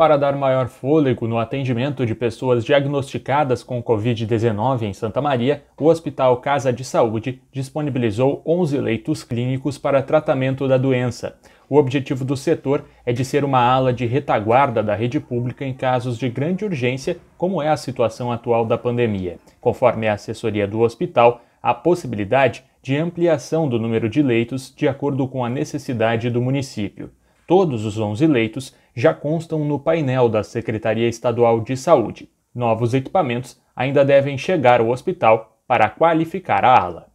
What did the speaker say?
Para dar maior fôlego no atendimento de pessoas diagnosticadas com Covid-19 em Santa Maria, o Hospital Casa de Saúde disponibilizou 11 leitos clínicos para tratamento da doença. O objetivo do setor é de ser uma ala de retaguarda da rede pública em casos de grande urgência, como é a situação atual da pandemia. Conforme a assessoria do hospital, há possibilidade de ampliação do número de leitos de acordo com a necessidade do município todos os 11 leitos já constam no painel da Secretaria Estadual de Saúde. Novos equipamentos ainda devem chegar ao hospital para qualificar a ala.